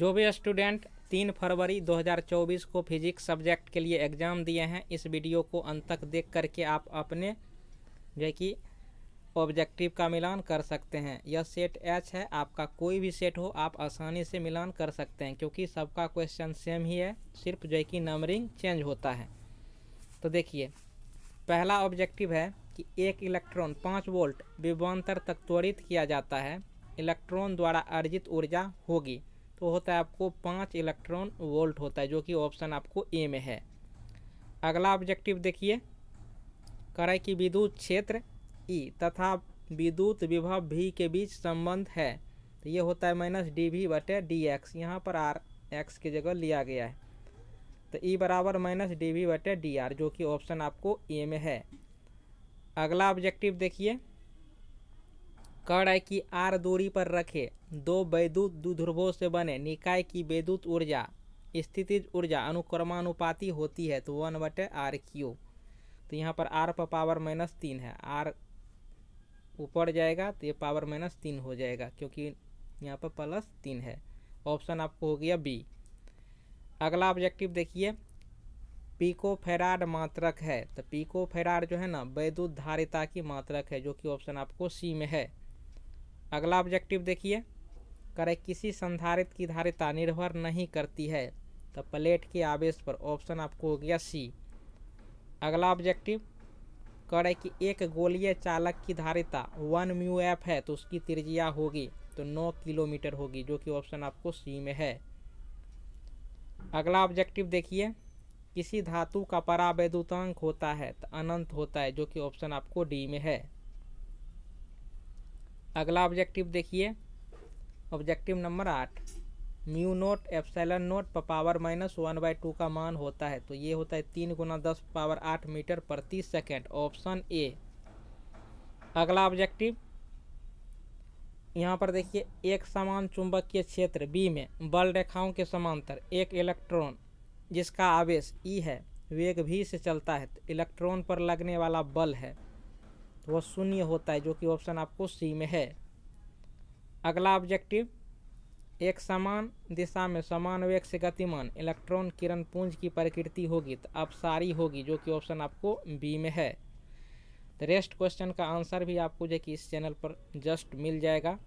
जो भी स्टूडेंट तीन फरवरी 2024 को फिजिक्स सब्जेक्ट के लिए एग्ज़ाम दिए हैं इस वीडियो को अंत तक देख करके आप अपने जो कि ऑब्जेक्टिव का मिलान कर सकते हैं यह सेट एच है आपका कोई भी सेट हो आप आसानी से मिलान कर सकते हैं क्योंकि सबका क्वेश्चन सेम ही है सिर्फ जो कि नंबरिंग चेंज होता है तो देखिए पहला ऑब्जेक्टिव है कि एक इलेक्ट्रॉन पाँच वोल्ट विभवान्तर तक त्वरित किया जाता है इलेक्ट्रॉन द्वारा अर्जित ऊर्जा होगी तो होता है आपको पाँच इलेक्ट्रॉन वोल्ट होता है जो कि ऑप्शन आपको ए में है अगला ऑब्जेक्टिव देखिए करें कि विद्युत क्षेत्र ई e तथा विद्युत विभव भी के बीच संबंध है तो ये होता है माइनस डी वी बटे डी एक्स यहाँ पर आर एक्स की जगह लिया गया है तो ई e बराबर माइनस डी वी बटे डी आर जो कि ऑप्शन आपको ए में है अगला ऑब्जेक्टिव देखिए है की आर दूरी पर रखे दो वैद्युत दुध्रुवों से बने निकाय की वैद्युत ऊर्जा स्थितिज ऊर्जा अनुक्रमानुपाती होती है तो वन बटे आर क्यू तो यहाँ पर आर पर पावर माइनस तीन है आर ऊपर जाएगा तो ये पावर माइनस तीन हो जाएगा क्योंकि यहाँ पर प्लस तीन है ऑप्शन आपको हो गया बी अगला ऑब्जेक्टिव देखिए पीको फेराड मात्रक है तो पीको फेराड जो है ना वैद्युत धारिता की मात्रक है जो कि ऑप्शन आपको सी में है अगला ऑब्जेक्टिव देखिए करे किसी संधारित की धारिता निर्भर नहीं करती है तो प्लेट के आवेश पर ऑप्शन आपको हो गया सी अगला ऑब्जेक्टिव करे कि एक गोलीय चालक की धारिता वन म्यू एफ है तो उसकी त्रिज्या होगी तो नौ किलोमीटर होगी जो कि ऑप्शन आपको सी में है अगला ऑब्जेक्टिव देखिए किसी धातु का परावैद्युतांक होता है तो अनंत होता है जो कि ऑप्शन आपको डी में है अगला ऑब्जेक्टिव देखिए ऑब्जेक्टिव नंबर आठ म्यू नोट एफसेलन नोट पर power minus one by two का मान होता है तो ये होता है तीन गुना दस पावर आठ मीटर प्रति सेकेंड ऑप्शन ए अगला ऑब्जेक्टिव यहाँ पर देखिए एक समान चुंबकीय क्षेत्र बी में बल रेखाओं के समांतर एक इलेक्ट्रॉन जिसका आवेश ई e है वेग भी से चलता है तो इलेक्ट्रॉन पर लगने वाला बल है वह शून्य होता है जो कि ऑप्शन आपको सी में है अगला ऑब्जेक्टिव एक समान दिशा में समान वेग से गतिमान इलेक्ट्रॉन किरण पुंज की प्रकृति होगी तो अपसारी होगी जो कि ऑप्शन आपको बी में है तो रेस्ट क्वेश्चन का आंसर भी आपको जो कि इस चैनल पर जस्ट मिल जाएगा